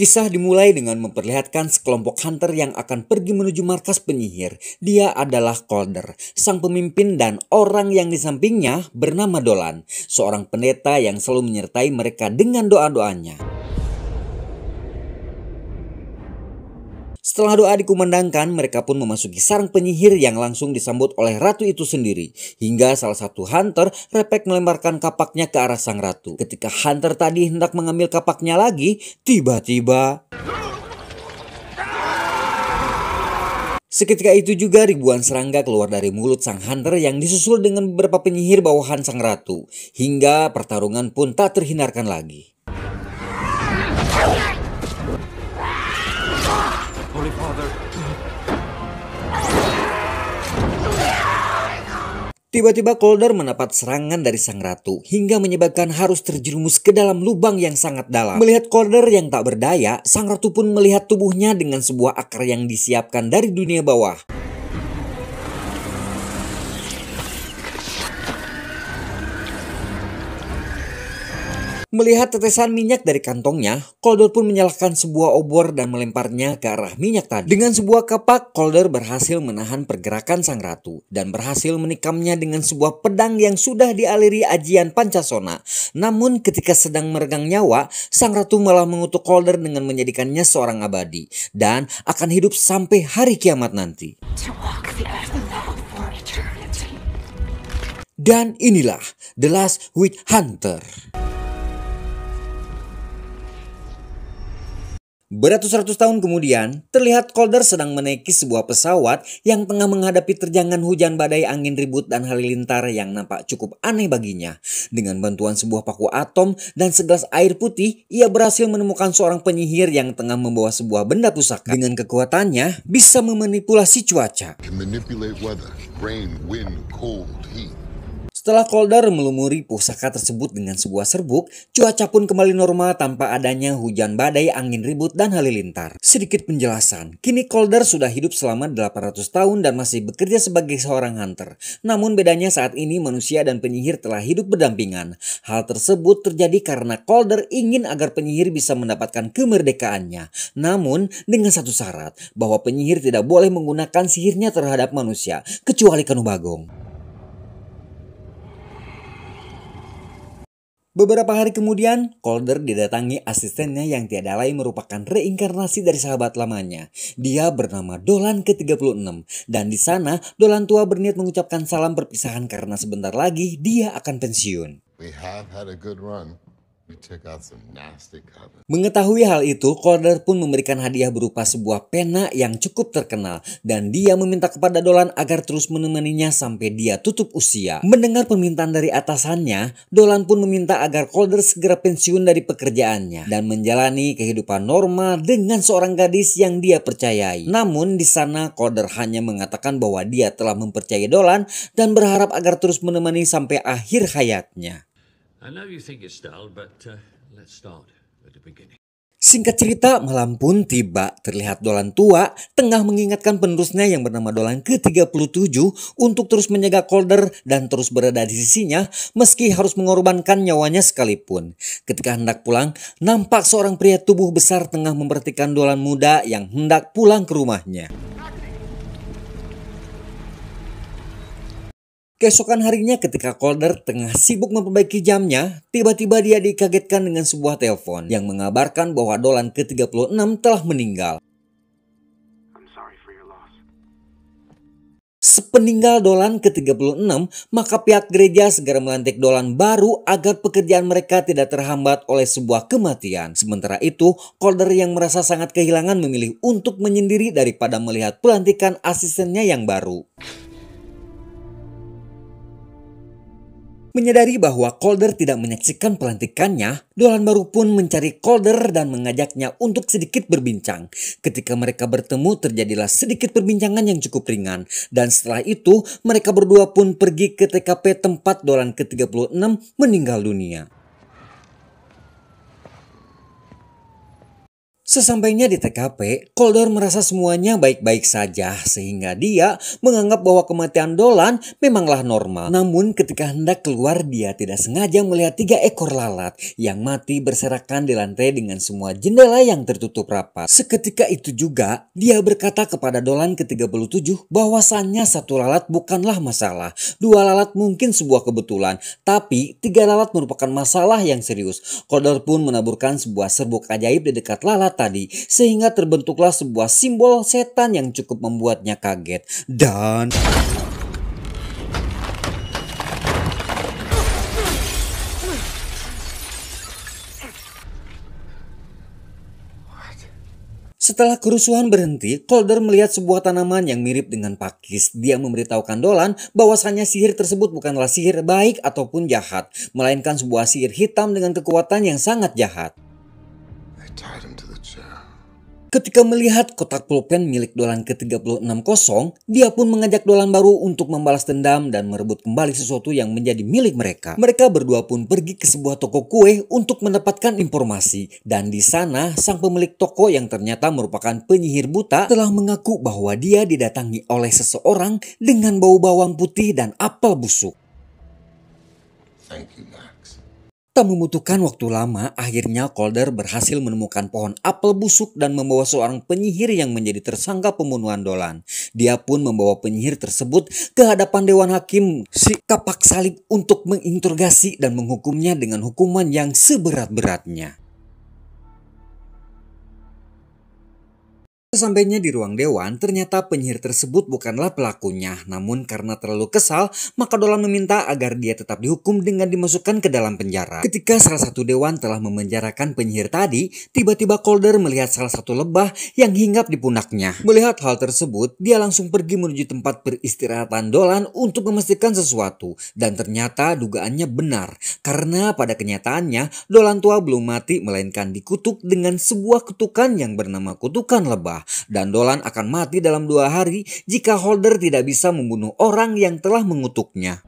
Kisah dimulai dengan memperlihatkan sekelompok hunter yang akan pergi menuju markas penyihir. Dia adalah Calder, sang pemimpin dan orang yang di sampingnya bernama Dolan, seorang pendeta yang selalu menyertai mereka dengan doa-doanya. Setelah doa dikumandangkan, mereka pun memasuki sarang penyihir yang langsung disambut oleh ratu itu sendiri. Hingga salah satu hunter repek melemparkan kapaknya ke arah sang ratu. Ketika hunter tadi hendak mengambil kapaknya lagi, tiba-tiba... Seketika itu juga ribuan serangga keluar dari mulut sang hunter yang disusul dengan beberapa penyihir bawahan sang ratu. Hingga pertarungan pun tak terhindarkan lagi. Tiba-tiba Kolder mendapat serangan dari sang ratu hingga menyebabkan harus terjerumus ke dalam lubang yang sangat dalam. Melihat Kolder yang tak berdaya, sang ratu pun melihat tubuhnya dengan sebuah akar yang disiapkan dari dunia bawah. Melihat tetesan minyak dari kantongnya, Calder pun menyalakan sebuah obor dan melemparnya ke arah minyak tadi. Dengan sebuah kapak, Calder berhasil menahan pergerakan sang ratu dan berhasil menikamnya dengan sebuah pedang yang sudah dialiri ajian Pancasona. Namun ketika sedang meregang nyawa, sang ratu malah mengutuk Calder dengan menjadikannya seorang abadi dan akan hidup sampai hari kiamat nanti. Dan inilah The Last Witch Hunter. Beratus-ratus tahun kemudian, terlihat Calder sedang menaiki sebuah pesawat yang tengah menghadapi terjangan hujan badai angin ribut dan halilintar yang nampak cukup aneh baginya. Dengan bantuan sebuah paku atom dan segelas air putih, ia berhasil menemukan seorang penyihir yang tengah membawa sebuah benda pusaka. Dengan kekuatannya, bisa memanipulasi cuaca. Can manipulate rain, wind, cold, heat. Setelah Koldar melumuri pusaka tersebut dengan sebuah serbuk, cuaca pun kembali normal tanpa adanya hujan badai, angin ribut, dan halilintar. Sedikit penjelasan, kini Koldar sudah hidup selama 800 tahun dan masih bekerja sebagai seorang hunter. Namun bedanya saat ini manusia dan penyihir telah hidup berdampingan. Hal tersebut terjadi karena Koldar ingin agar penyihir bisa mendapatkan kemerdekaannya. Namun dengan satu syarat, bahwa penyihir tidak boleh menggunakan sihirnya terhadap manusia, kecuali Kanubagong. Beberapa hari kemudian, Calder didatangi asistennya yang tiada lain merupakan reinkarnasi dari sahabat lamanya. Dia bernama Dolan ke-36 dan di sana Dolan tua berniat mengucapkan salam perpisahan karena sebentar lagi dia akan pensiun. We have had a good run. Mengetahui hal itu, Corder pun memberikan hadiah berupa sebuah pena yang cukup terkenal dan dia meminta kepada Dolan agar terus menemaninya sampai dia tutup usia. Mendengar permintaan dari atasannya, Dolan pun meminta agar Corder segera pensiun dari pekerjaannya dan menjalani kehidupan normal dengan seorang gadis yang dia percayai. Namun di sana Corder hanya mengatakan bahwa dia telah mempercayai Dolan dan berharap agar terus menemani sampai akhir hayatnya. Singkat cerita, malam pun tiba. Terlihat Dolan tua tengah mengingatkan penerusnya yang bernama Dolan ke-37 untuk terus menjaga Calder dan terus berada di sisinya meski harus mengorbankan nyawanya sekalipun. Ketika hendak pulang, nampak seorang pria tubuh besar tengah memperhatikan Dolan muda yang hendak pulang ke rumahnya. Keesokan harinya ketika Calder tengah sibuk memperbaiki jamnya, tiba-tiba dia dikagetkan dengan sebuah telepon yang mengabarkan bahwa Dolan ke-36 telah meninggal. Sepeninggal Dolan ke-36, maka pihak gereja segera melantik Dolan baru agar pekerjaan mereka tidak terhambat oleh sebuah kematian. Sementara itu, Calder yang merasa sangat kehilangan memilih untuk menyendiri daripada melihat pelantikan asistennya yang baru. Menyadari bahwa Calder tidak menyaksikan pelantikannya, Dolan baru pun mencari Calder dan mengajaknya untuk sedikit berbincang. Ketika mereka bertemu terjadilah sedikit perbincangan yang cukup ringan. Dan setelah itu mereka berdua pun pergi ke TKP tempat Dolan ke-36 meninggal dunia. Sesampainya di TKP, Koldor merasa semuanya baik-baik saja sehingga dia menganggap bahwa kematian Dolan memanglah normal. Namun ketika hendak keluar dia tidak sengaja melihat tiga ekor lalat yang mati berserakan di lantai dengan semua jendela yang tertutup rapat. Seketika itu juga dia berkata kepada Dolan ke-37 bahwasannya satu lalat bukanlah masalah. Dua lalat mungkin sebuah kebetulan, tapi tiga lalat merupakan masalah yang serius. Koldor pun menaburkan sebuah serbuk ajaib di dekat lalat tadi sehingga terbentuklah sebuah simbol setan yang cukup membuatnya kaget dan Setelah kerusuhan berhenti, Calder melihat sebuah tanaman yang mirip dengan pakis. Dia memberitahukan Dolan bahwasannya sihir tersebut bukanlah sihir baik ataupun jahat, melainkan sebuah sihir hitam dengan kekuatan yang sangat jahat. Ketika melihat kotak pulpen milik Dolan ke-36 kosong, dia pun mengajak Dolan baru untuk membalas dendam dan merebut kembali sesuatu yang menjadi milik mereka. Mereka berdua pun pergi ke sebuah toko kue untuk mendapatkan informasi dan di sana sang pemilik toko yang ternyata merupakan penyihir buta telah mengaku bahwa dia didatangi oleh seseorang dengan bau bawang putih dan apel busuk. Thank you, man. Tak membutuhkan waktu lama, akhirnya Calder berhasil menemukan pohon apel busuk dan membawa seorang penyihir yang menjadi tersangka pembunuhan Dolan. Dia pun membawa penyihir tersebut ke hadapan Dewan Hakim si Kapak Salib untuk menginterogasi dan menghukumnya dengan hukuman yang seberat-beratnya. Sesampainya di ruang dewan, ternyata penyihir tersebut bukanlah pelakunya. Namun karena terlalu kesal, maka Dolan meminta agar dia tetap dihukum dengan dimasukkan ke dalam penjara. Ketika salah satu dewan telah memenjarakan penyihir tadi, tiba-tiba Calder melihat salah satu lebah yang hinggap di pundaknya. Melihat hal tersebut, dia langsung pergi menuju tempat peristirahatan Dolan untuk memastikan sesuatu. Dan ternyata dugaannya benar, karena pada kenyataannya Dolan tua belum mati melainkan dikutuk dengan sebuah kutukan yang bernama kutukan lebah dan Dolan akan mati dalam dua hari jika Holder tidak bisa membunuh orang yang telah mengutuknya.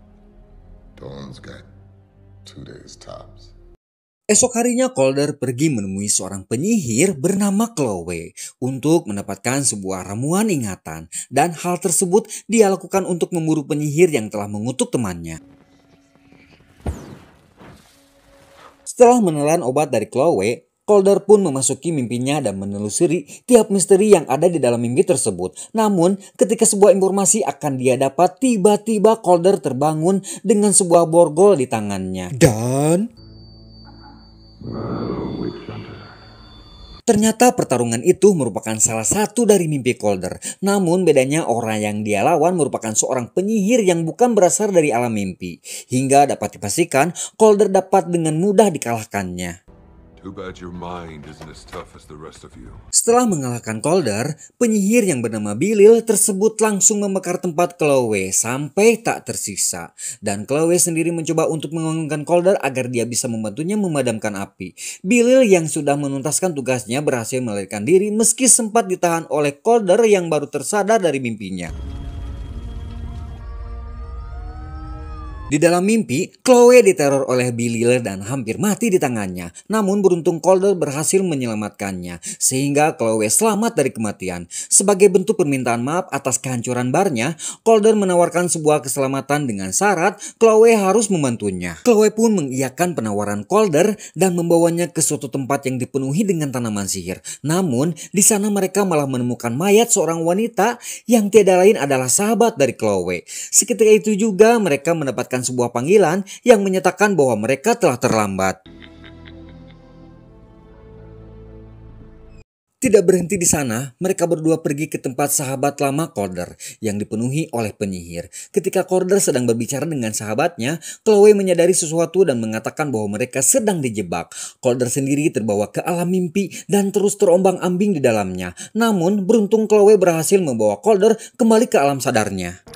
Esok harinya Calder pergi menemui seorang penyihir bernama Chloe untuk mendapatkan sebuah ramuan ingatan dan hal tersebut dia lakukan untuk memburu penyihir yang telah mengutuk temannya. Setelah menelan obat dari Chloe, Mulholder pun memasuki mimpinya dan menelusuri tiap misteri yang ada di dalam mimpi tersebut. Namun, ketika sebuah informasi akan dia dapat, tiba-tiba Calder terbangun dengan sebuah borgol di tangannya. Dan Ternyata pertarungan itu merupakan salah satu dari mimpi Calder. Namun bedanya orang yang dia lawan merupakan seorang penyihir yang bukan berasal dari alam mimpi. Hingga dapat dipastikan Calder dapat dengan mudah dikalahkannya. Setelah mengalahkan Calder, penyihir yang bernama Bilil tersebut langsung memekar tempat Chloe sampai tak tersisa. Dan Chloe sendiri mencoba untuk mengangungkan Calder agar dia bisa membantunya memadamkan api. Bilil yang sudah menuntaskan tugasnya berhasil melarikan diri meski sempat ditahan oleh Calder yang baru tersadar dari mimpinya. Di dalam mimpi, Chloe diteror oleh Lear dan hampir mati di tangannya. Namun beruntung Calder berhasil menyelamatkannya sehingga Chloe selamat dari kematian. Sebagai bentuk permintaan maaf atas kehancuran barnya, Calder menawarkan sebuah keselamatan dengan syarat Chloe harus membantunya. Chloe pun mengiyakan penawaran Calder dan membawanya ke suatu tempat yang dipenuhi dengan tanaman sihir. Namun, di sana mereka malah menemukan mayat seorang wanita yang tiada lain adalah sahabat dari Chloe. Seketika itu juga mereka mendapatkan mendapatkan sebuah panggilan yang menyatakan bahwa mereka telah terlambat. Tidak berhenti di sana, mereka berdua pergi ke tempat sahabat lama Corder yang dipenuhi oleh penyihir. Ketika Corder sedang berbicara dengan sahabatnya, Chloe menyadari sesuatu dan mengatakan bahwa mereka sedang dijebak. Corder sendiri terbawa ke alam mimpi dan terus terombang ambing di dalamnya. Namun, beruntung Chloe berhasil membawa Corder kembali ke alam sadarnya.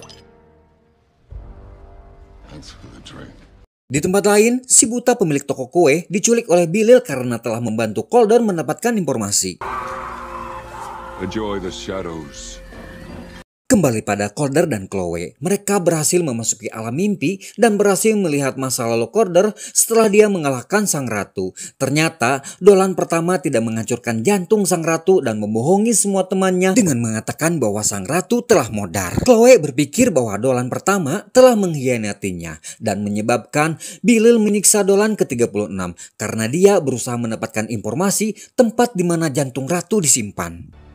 Di tempat lain, si buta pemilik toko kue diculik oleh Bilil karena telah membantu Calder mendapatkan informasi. Enjoy the shadows. Kembali pada Corder dan Chloe, mereka berhasil memasuki alam mimpi dan berhasil melihat masa lalu Corder setelah dia mengalahkan sang ratu. Ternyata, Dolan pertama tidak menghancurkan jantung sang ratu dan membohongi semua temannya dengan mengatakan bahwa sang ratu telah modar. Chloe berpikir bahwa Dolan pertama telah mengkhianatinya dan menyebabkan Bilil menyiksa Dolan ke-36 karena dia berusaha mendapatkan informasi tempat di mana jantung ratu disimpan.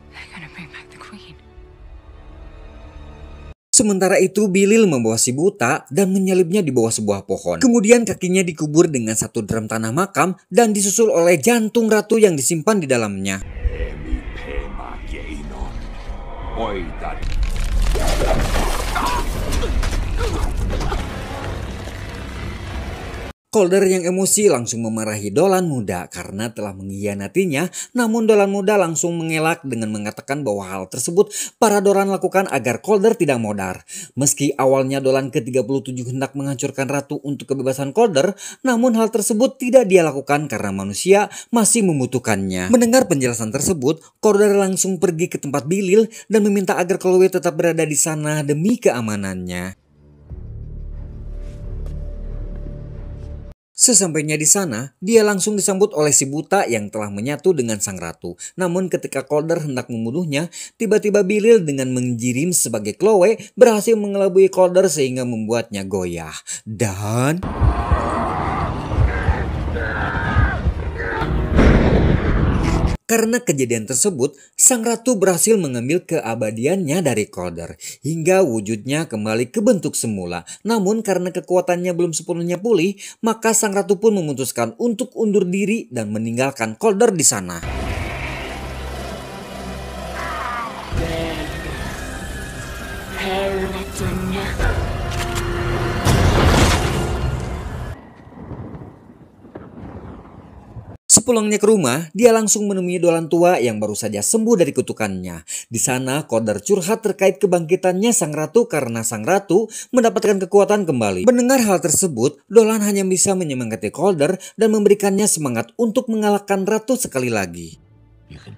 Sementara itu Bilil membawa si buta dan menyelipnya di bawah sebuah pohon. Kemudian kakinya dikubur dengan satu drum tanah makam dan disusul oleh jantung ratu yang disimpan di dalamnya. Kolder yang emosi langsung memarahi Dolan Muda karena telah mengkhianatinya, namun Dolan Muda langsung mengelak dengan mengatakan bahwa hal tersebut para Dolan lakukan agar Kolder tidak modar. Meski awalnya Dolan ke-37 hendak menghancurkan ratu untuk kebebasan Kolder, namun hal tersebut tidak dia lakukan karena manusia masih membutuhkannya. Mendengar penjelasan tersebut, Kolder langsung pergi ke tempat Bilil dan meminta agar Chloe tetap berada di sana demi keamanannya. Sesampainya di sana, dia langsung disambut oleh si buta yang telah menyatu dengan sang ratu. Namun ketika Kolder hendak membunuhnya, tiba-tiba Bilil dengan menjirim sebagai Chloe berhasil mengelabui Kolder sehingga membuatnya goyah. Dan... Karena kejadian tersebut, sang ratu berhasil mengambil keabadiannya dari Calder hingga wujudnya kembali ke bentuk semula. Namun karena kekuatannya belum sepenuhnya pulih, maka sang ratu pun memutuskan untuk undur diri dan meninggalkan Calder di sana. Sepulangnya ke rumah, dia langsung menemui Dolan tua yang baru saja sembuh dari kutukannya. Di sana, Kodar curhat terkait kebangkitannya sang ratu karena sang ratu mendapatkan kekuatan kembali. Mendengar hal tersebut, Dolan hanya bisa menyemangati Kodar dan memberikannya semangat untuk mengalahkan ratu sekali lagi. You can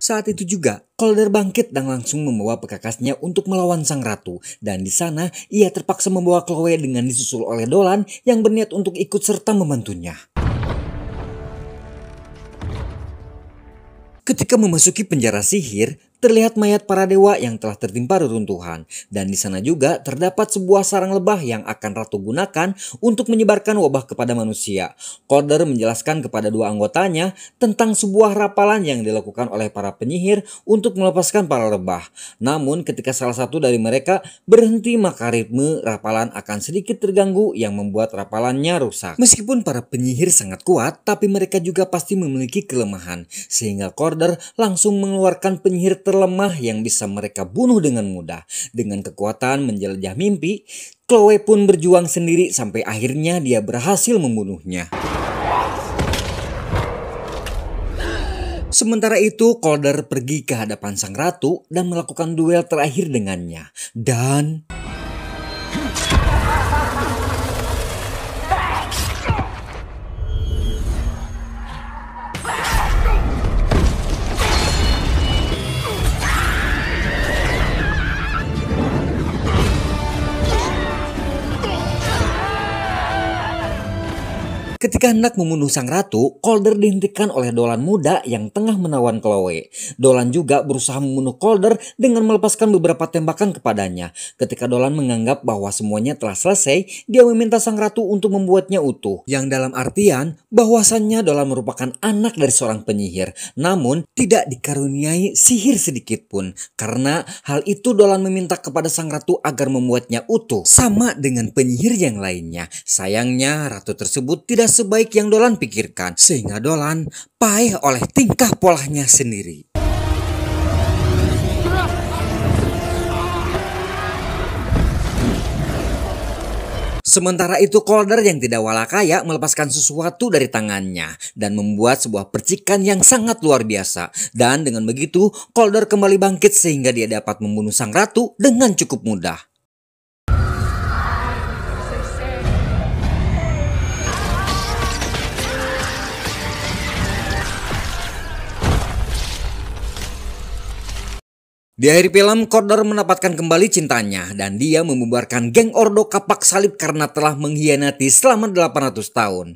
Saat itu juga, Calder bangkit dan langsung membawa pekakasnya untuk melawan sang ratu. Dan di sana, ia terpaksa membawa Chloe dengan disusul oleh Dolan yang berniat untuk ikut serta membantunya. Ketika memasuki penjara sihir, terlihat mayat para dewa yang telah tertimpa reruntuhan dan di sana juga terdapat sebuah sarang lebah yang akan Ratu gunakan untuk menyebarkan wabah kepada manusia. Corder menjelaskan kepada dua anggotanya tentang sebuah rapalan yang dilakukan oleh para penyihir untuk melepaskan para lebah. Namun ketika salah satu dari mereka berhenti maka ritme rapalan akan sedikit terganggu yang membuat rapalannya rusak. Meskipun para penyihir sangat kuat tapi mereka juga pasti memiliki kelemahan sehingga Corder langsung mengeluarkan penyihir karakter lemah yang bisa mereka bunuh dengan mudah. Dengan kekuatan menjelajah mimpi, Chloe pun berjuang sendiri sampai akhirnya dia berhasil membunuhnya. Sementara itu, Calder pergi ke hadapan sang ratu dan melakukan duel terakhir dengannya. Dan... Ketika hendak membunuh sang ratu, Calder dihentikan oleh Dolan muda yang tengah menawan Chloe. Dolan juga berusaha membunuh Calder dengan melepaskan beberapa tembakan kepadanya. Ketika Dolan menganggap bahwa semuanya telah selesai, dia meminta sang ratu untuk membuatnya utuh. Yang dalam artian bahwasannya Dolan merupakan anak dari seorang penyihir, namun tidak dikaruniai sihir sedikit pun. Karena hal itu Dolan meminta kepada sang ratu agar membuatnya utuh, sama dengan penyihir yang lainnya. Sayangnya ratu tersebut tidak sebut baik yang Dolan pikirkan sehingga Dolan paeh oleh tingkah polahnya sendiri. Sementara itu Kolder yang tidak kaya melepaskan sesuatu dari tangannya dan membuat sebuah percikan yang sangat luar biasa. Dan dengan begitu Kolder kembali bangkit sehingga dia dapat membunuh sang ratu dengan cukup mudah. Di akhir film, Korder mendapatkan kembali cintanya dan dia membubarkan geng Ordo Kapak Salib karena telah mengkhianati selama 800 tahun.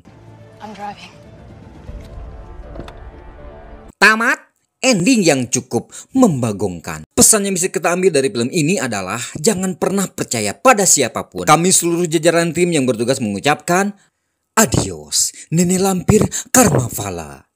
Tamat, ending yang cukup membagongkan. Pesan yang bisa kita ambil dari film ini adalah jangan pernah percaya pada siapapun. Kami seluruh jajaran tim yang bertugas mengucapkan adios, Nenek Lampir Karma Karmavala.